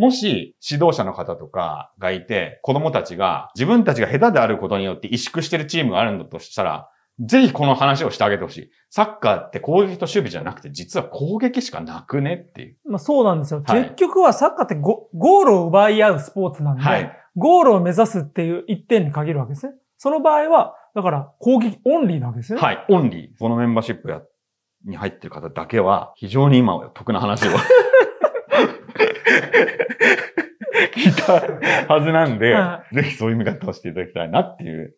もし指導者の方とかがいて、子供たちが自分たちが下手であることによって萎縮してるチームがあるんだとしたら、ぜひこの話をしてあげてほしい。サッカーって攻撃と守備じゃなくて、実は攻撃しかなくねっていう。まあそうなんですよ。はい、結局はサッカーってゴールを奪い合うスポーツなんで、はい、ゴールを目指すっていう一点に限るわけですね。その場合は、だから攻撃オンリーなわけですね。はい、オンリー。このメンバーシップに入ってる方だけは、非常に今、は得な話を 聞いたはずなんで、ぜひそういう見方をしていただきたいなっていう